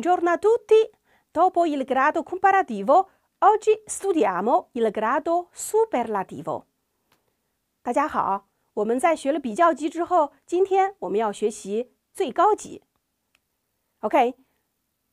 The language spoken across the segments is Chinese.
Buongiorno a tutti! Dopo il grado comparativo, oggi studiamo il grado superlativo. 大家好，我们在学了比较级之后，今天我们要学习最高级。OK,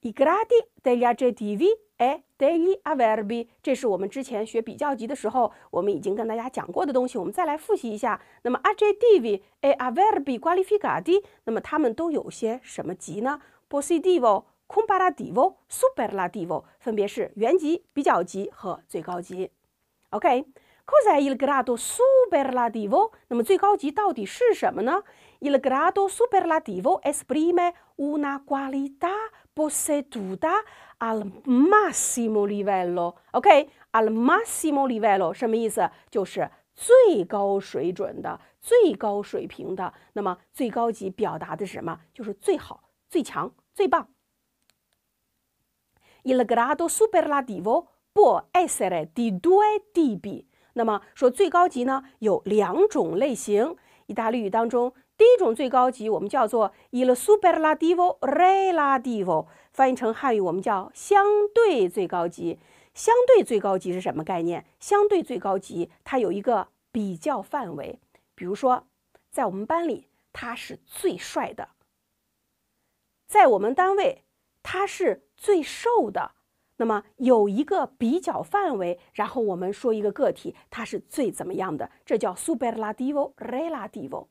i gradi degli aggettivi e degli avverbi，这是我们之前学比较级的时候，我们已经跟大家讲过的东西，我们再来复习一下。那么 aggettivi e avverbi qualificati，那么它们都有些什么级呢？positivo comparativo, superlativo，分别是原级、比较级和最高级。OK，cosa il grado superlativo？那么最高级到底是什么呢？Il grado superlativo esprime una qualità posseduta al massimo livello。OK，al massimo livello 什么意思？就是最高水准的、最高水平的。那么最高级表达的是什么？就是最好、最强、最棒。il grado superlativo può essere di due tipi。那么说最高级呢有两种类型。意大利语当中，第一种最高级我们叫做 il superlativo relativo，翻译成汉语我们叫相对最高级。相对最高级是什么概念？相对最高级它有一个比较范围。比如说，在我们班里他是最帅的，在我们单位。它是最瘦的，那么有一个比较范围，然后我们说一个个体，它是最怎么样的？这叫 superlativo relativo。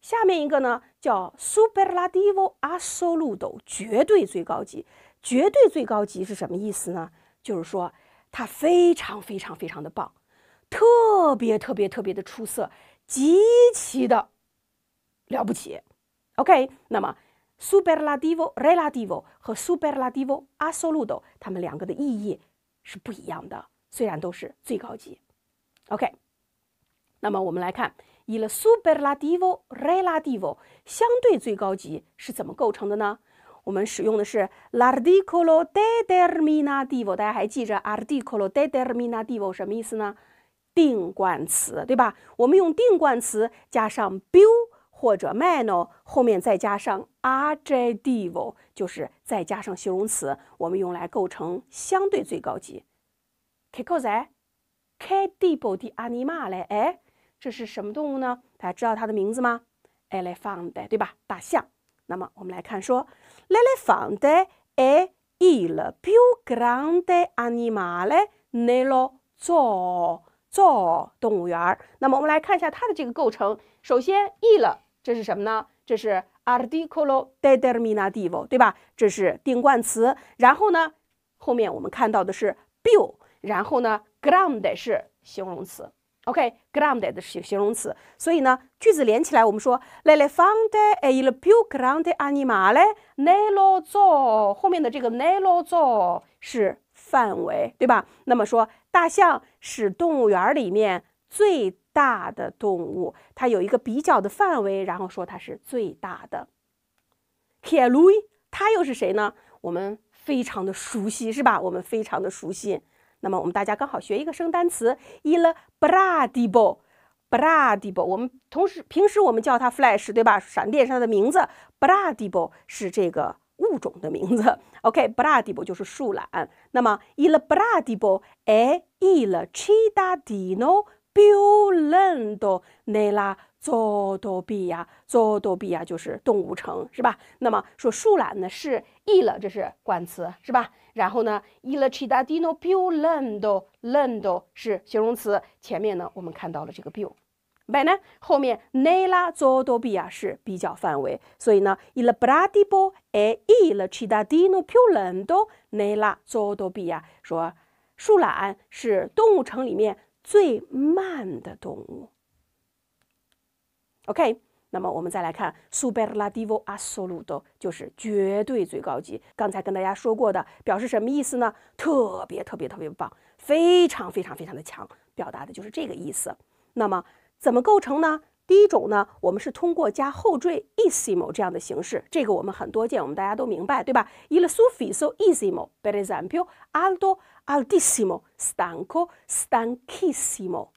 下面一个呢叫 superlativo assoluto，绝对最高级。绝对最高级是什么意思呢？就是说它非常非常非常的棒，特别特别特别的出色，极其的了不起。OK，那么。s u p e r l a t i v o relativo 和 s u p e r l a t i v o assoluto，它们两个的意义是不一样的。虽然都是最高级，OK。那么我们来看，il s u p e r l a t i v o relativo 相对最高级是怎么构成的呢？我们使用的是 l'articolo determinativo，大家还记着 a r t i c o l o determinativo 什么意思呢？定冠词，对吧？我们用定冠词加上 bu。或者 mano 后面再加上 adjivo，就是再加上形容词，我们用来构成相对最高级。Kkoze kivivo di animale，哎，这是什么动物呢？大家知道它的名字吗？Elephant，对吧？大象。那么我们来看说 elephant，哎，e l più grande animale nella zoo zoo 动物园。那么我们来看一下它的这个构成，首先 e l 这是什么呢？这是 articolo determinativo，对吧？这是定冠词。然后呢，后面我们看到的是 bull，然后呢，ground 是形容词。OK，ground 的形容词。所以呢，句子连起来，我们说 lele found a il b u l ground animale，nello zoo 后面的这个 nello zoo 是范围，对吧？那么说，大象是动物园里面最。大的动物，它有一个比较的范围，然后说它是最大的。铁卢，它又是谁呢？我们非常的熟悉，是吧？我们非常的熟悉。那么我们大家刚好学一个生单词，Il Bradibo，Bradibo。我们同时平时我们叫它 Flash，对吧？闪电是它的名字，Bradibo 是这个物种的名字。OK，Bradibo 就是树懒。那么 Il Bradibo，哎，Il Chidano。Bulldo nella Zoobio 比亚，Zoobio 比亚就是动物城，是吧？那么说树懒呢是 e 了，这是冠词，是吧？然后呢，e 了 Chidadino Bulldo Bulldo 是形容词，前面呢我们看到了这个 bu，but 呢后面 Nella Zoobio 比亚是比较范围，所以呢 e 了 Braddibo e e 了 Chidadino Bulldo Nella Zoobio 比亚说树懒是动物城里面。最慢的动物。OK，那么我们再来看 superlativo assoluto，就是绝对最高级。刚才跟大家说过的，表示什么意思呢？特别特别特别棒，非常非常非常的强，表达的就是这个意思。那么怎么构成呢？第一种呢，我们是通过加后缀 i s i m o 这样的形式，这个我们很多见，我们大家都明白，对吧？Il suffi s o i s i m o per esempio, alto, altissimo, stanco, stancissimo.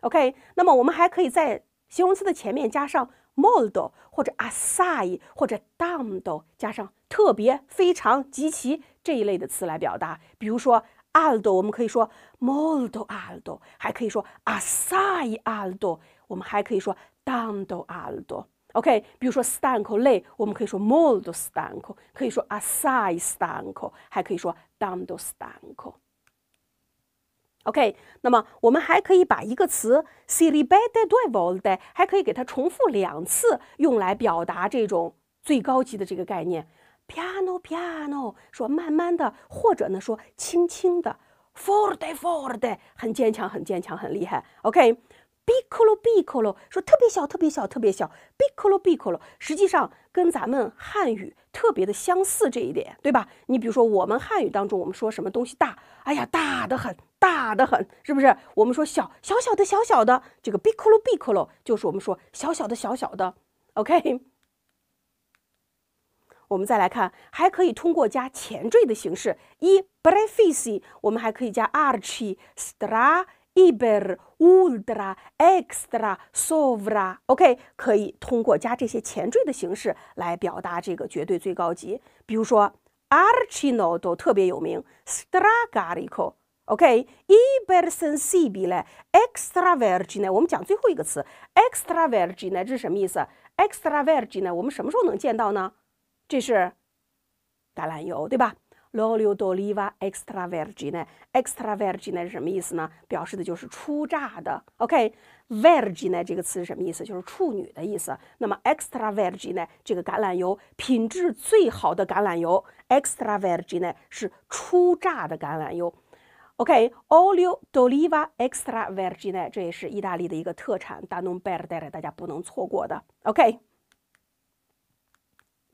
OK，那么我们还可以在形容词的前面加上 molto 或者 assai 或者 tanto，加上特别、非常、极其这一类的词来表达。比如说 alto，我们可以说 molto alto，还可以说 assai alto。我们还可以说 dando alto，OK，比如说 stanco 累，我们可以说 molto stanco，可以说 assai stanco，还可以说 dando stanco，OK。那么我们还可以把一个词 silibet duvoldet 还可以给它重复两次，用来表达这种最高级的这个概念 piano piano，说慢慢的，或者呢说轻轻的 forte forte，很坚强，很坚强，很厉害，OK。b i colo, b i colo，说特别小，特别小，特别小。b i colo, b i colo，实际上跟咱们汉语特别的相似这一点，对吧？你比如说，我们汉语当中，我们说什么东西大？哎呀，大的很，大的很，是不是？我们说小小小的，小小的。这个 b i colo, b i colo，就是我们说小小的，小小的。OK，我们再来看，还可以通过加前缀的形式，一 b r e f i i 我们还可以加 arch, i stra, iber。u l d a e x r a s o v r 啦，OK，可以通过加这些前缀的形式来表达这个绝对最高级。比如说，Archino 都特别有名 s t r a g a r i o o k e b e r s e n s i b i l e e x t r a virgin 呢？我们讲最后一个词，extra virgin 呢是什么意思？extra virgin 呢？我们什么时候能见到呢？这是橄榄油，对吧？l Olio d'oliva extra vergine，extra vergine 是什么意思呢？表示的就是初榨的。OK，vergine 这个词是什么意思？就是处女的意思。那么 extra vergine 这个橄榄油品质最好的橄榄油，extra vergine 是初榨的橄榄油。OK，olio d'oliva extra vergine，这也是意大利的一个特产，大弄贝儿带的，大家不能错过的。OK。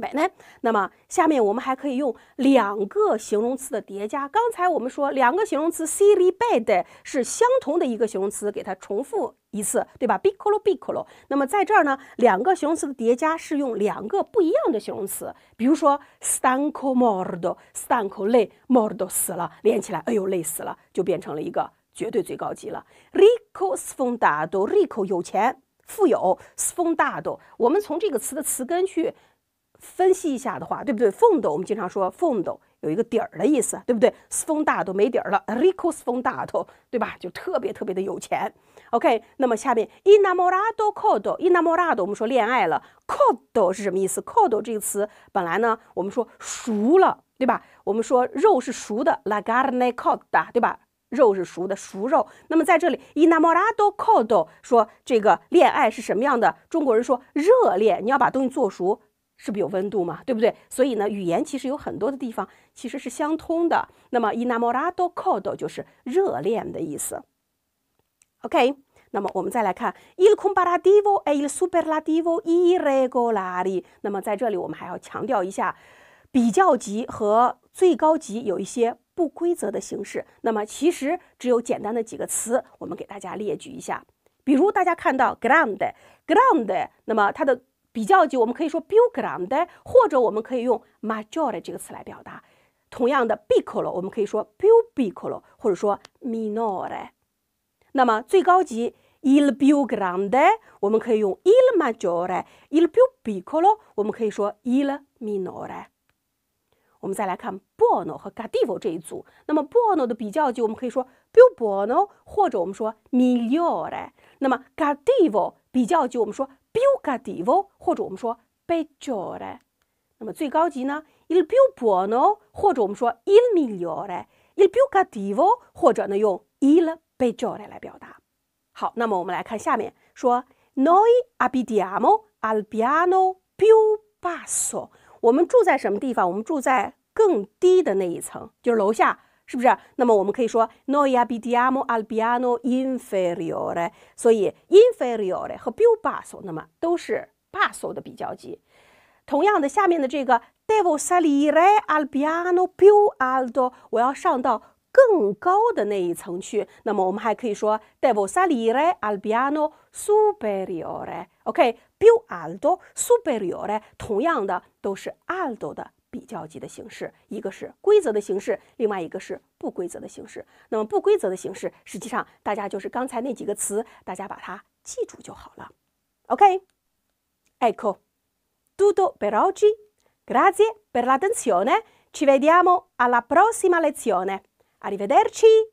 奶奶，那么下面我们还可以用两个形容词的叠加。刚才我们说两个形容词 s i l l y bad 是相同的一个形容词，给它重复一次，对吧 b i c o l o b i c o l o 那么在这儿呢，两个形容词的叠加是用两个不一样的形容词，比如说 stanco m o r d o stanco 累 m o r d o 死了，连起来，哎呦累死了，就变成了一个绝对最高级了。rico s f o n d a d o rico 有钱富有 s f o n d a d o 我们从这个词的词根去。分析一下的话，对不对？凤斗我们经常说凤斗有一个底儿的意思，对不对？风大都没底儿了，rico 风大都，对吧？就特别特别的有钱。OK，那么下面 inamorado c o d o i n a m o r a d o 我们说恋爱了 c o d o 是什么意思 c o d o 这个词本来呢，我们说熟了，对吧？我们说肉是熟的，la carne c o d a 对吧？肉是熟的，熟肉。那么在这里 inamorado c o d o 说这个恋爱是什么样的？中国人说热恋，你要把东西做熟。是不是有温度嘛？对不对？所以呢，语言其实有很多的地方其实是相通的。那么 i n a m o r a d o c o d o 就是热恋的意思。OK，那么我们再来看 il comparativo e il superlativo irregolari。那么在这里我们还要强调一下，比较级和最高级有一些不规则的形式。那么其实只有简单的几个词，我们给大家列举一下。比如大家看到 ground，ground，那么它的比较级，我们可以说 più grande，或者我们可以用 maggiore 这个词来表达。同样的，piccolo，我们可以说 più piccolo，或者说 minore。那么最高级 il più grande，我们可以用 il maggiore；il più piccolo，我们可以说 il minore。我们再来看 bono 和 gativo 这一组。那么 bono 的比较级，我们可以说 più bono，或者我们说 migliore。那么 g a d i v o 比较级，我们说 i più cattivo，或者我们说 peggiore。那么最高级呢？il più buono，或者我们说 il migliore，il più cattivo，或者呢用 il peggiore 来表达。好，那么我们来看下面，说 noi abitiamo al piano più basso。我们住在什么地方？我们住在更低的那一层，就是楼下。是不是？那么我们可以说 noi abbiamo i al piano inferiore，所以 inferiore 和 più basso，那么都是 basso 的比较级。同样的，下面的这个 devo salire al piano più alto，我要上到更高的那一层去。那么我们还可以说 devo salire al piano superiore，OK，più alto superiore，同样的都是 alto 的。比较级的形式，一个是规则的形式，另外一个是不规则的形式。那么不规则的形式，实际上大家就是刚才那几个词，大家把它记住就好了。OK，ecco, tutto b e r a o g g i Grazie per la d e n z i o n e Ci vediamo alla prossima lezione. Arrivederci.